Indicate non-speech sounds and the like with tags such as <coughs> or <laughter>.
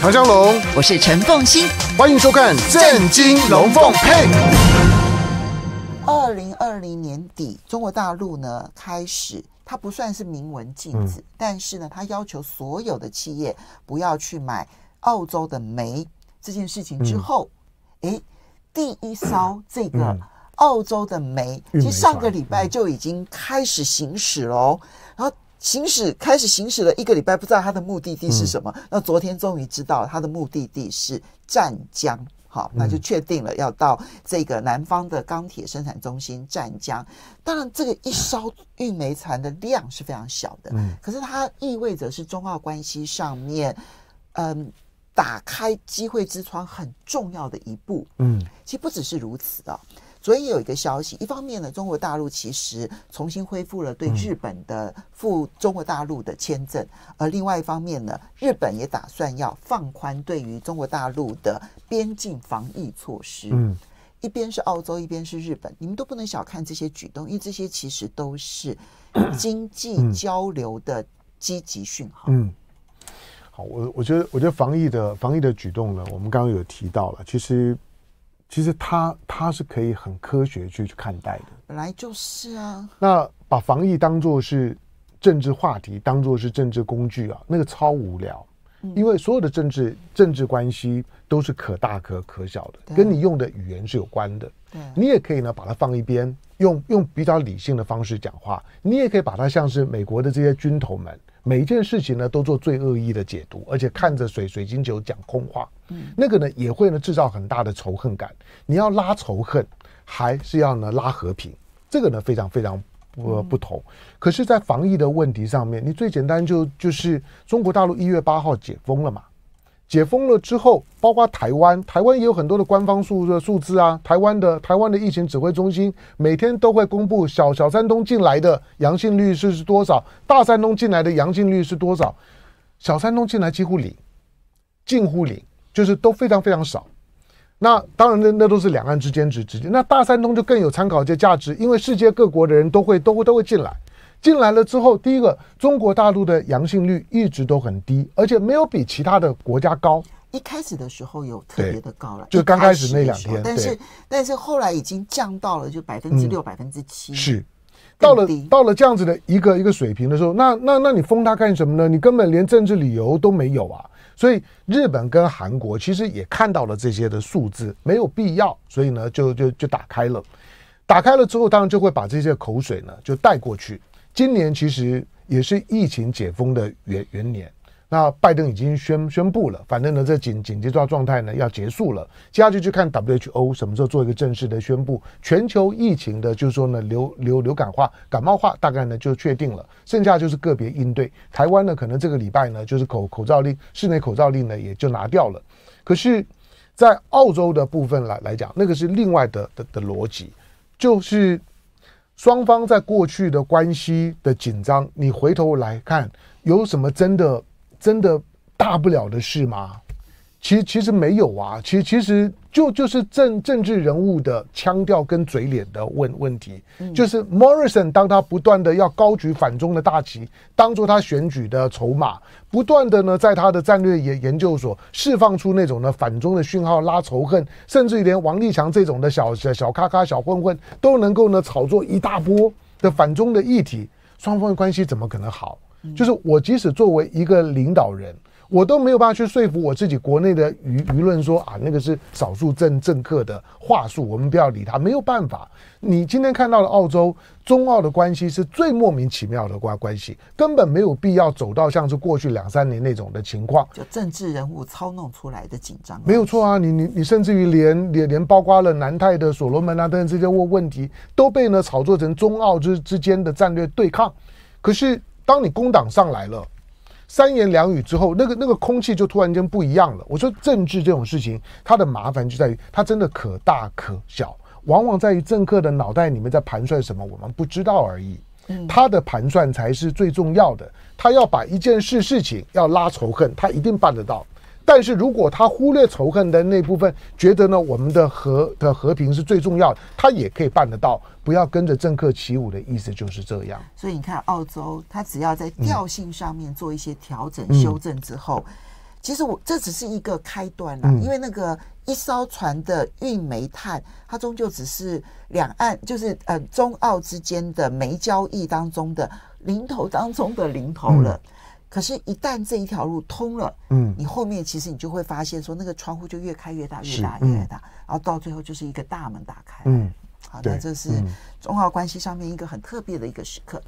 唐江龙，我是陈凤欣，欢迎收看《正惊龙凤配》。二零二零年底，中国大陆呢开始，它不算是明文禁止，但是呢，它要求所有的企业不要去买澳洲的煤这件事情之后，第一艘这个澳洲的煤，其实上个礼拜就已经开始行驶喽，然后。行驶开始行驶了一个礼拜，不知道他的目的地是什么。那昨天终于知道他的目的地是湛江，好，那就确定了要到这个南方的钢铁生产中心湛江。当然，这个一艘运煤船的量是非常小的，嗯，可是它意味着是中澳关系上面，嗯，打开机会之窗很重要的一步。嗯，其实不只是如此的。所以有一个消息，一方面呢，中国大陆其实重新恢复了对日本的赴中国大陆的签证；而另外一方面呢，日本也打算要放宽对于中国大陆的边境防疫措施。嗯，一边是澳洲，一边是日本，你们都不能小看这些举动，因为这些其实都是 <coughs> 经济交流的积极讯号。嗯，好，我我觉得，我觉得防疫的防疫的举动呢，我们刚刚有提到了，其实。其实他他是可以很科学去去看待的，本来就是啊。那把防疫当做是政治话题，当做是政治工具啊，那个超无聊。因为所有的政治政治关系都是可大可可小的，跟你用的语言是有关的。你也可以呢，把它放一边，用用比较理性的方式讲话。你也可以把它像是美国的这些军头们。每一件事情呢，都做最恶意的解读，而且看着水水晶球讲空话，嗯，那个呢也会呢制造很大的仇恨感。你要拉仇恨，还是要呢拉和平？这个呢非常非常呃不同。可是，在防疫的问题上面，你最简单就就是中国大陆一月八号解封了嘛。解封了之后，包括台湾，台湾也有很多的官方数数字啊。台湾的台湾的疫情指挥中心每天都会公布小小山东进来的阳性率是是多少，大山东进来的阳性率是多少，小山东进来几乎零，近乎零，就是都非常非常少。那当然，那那都是两岸之间之之间。那大山东就更有参考这价值，因为世界各国的人都会都会都会进来。进来了之后，第一个中国大陆的阳性率一直都很低，而且没有比其他的国家高。一开始的时候有特别的高了，就刚开始那两天。但是但是后来已经降到了就百分之六、百分之七。是，到了到了这样子的一个一个水平的时候，那那那你封他干什么呢？你根本连政治理由都没有啊。所以日本跟韩国其实也看到了这些的数字，没有必要，所以呢就就就打开了。打开了之后，当然就会把这些口水呢就带过去。今年其实也是疫情解封的元元年，那拜登已经宣宣布了，反正呢，这紧紧急状状态呢要结束了，接下去就看 WHO 什么时候做一个正式的宣布，全球疫情的，就是说呢流流流感化、感冒化，大概呢就确定了，剩下就是个别应对。台湾呢，可能这个礼拜呢就是口口罩令、室内口罩令呢也就拿掉了，可是，在澳洲的部分来来讲，那个是另外的的的逻辑，就是。双方在过去的关系的紧张，你回头来看，有什么真的、真的大不了的事吗？其实其实没有啊，其实其实就就是政政治人物的腔调跟嘴脸的问问题，就是 Morrison 当他不断的要高举反中的大旗，当做他选举的筹码，不断的呢在他的战略研研究所释放出那种呢反中的讯号，拉仇恨，甚至连王立强这种的小小小咖咖小混混都能够呢炒作一大波的反中的议题，双方的关系怎么可能好？就是我即使作为一个领导人。我都没有办法去说服我自己国内的舆舆论说啊，那个是少数政政客的话术，我们不要理他。没有办法，你今天看到了澳洲中澳的关系是最莫名其妙的关关系，根本没有必要走到像是过去两三年那种的情况。就政治人物操弄出来的紧张，没有错啊！你你你甚至于连连连包括了南泰的所罗门啊等等这些问问题，都被呢炒作成中澳之之间的战略对抗。可是当你工党上来了。三言两语之后，那个那个空气就突然间不一样了。我说，政治这种事情，它的麻烦就在于它真的可大可小，往往在于政客的脑袋里面在盘算什么，我们不知道而已。他的盘算才是最重要的，他要把一件事事情要拉仇恨，他一定办得到。但是如果他忽略仇恨的那部分，觉得呢我们的和的和平是最重要的，他也可以办得到。不要跟着政客起舞的意思就是这样。所以你看，澳洲他只要在调性上面做一些调整修正之后，其实我这只是一个开端了。因为那个一艘船的运煤炭，它终究只是两岸就是呃中澳之间的煤交易当中的零头当中的零头了。可是，一旦这一条路通了，嗯，你后面其实你就会发现，说那个窗户就越开越大，越大，越大，然后到最后就是一个大门打开，嗯，好，那这是中澳关系上面一个很特别的一个时刻。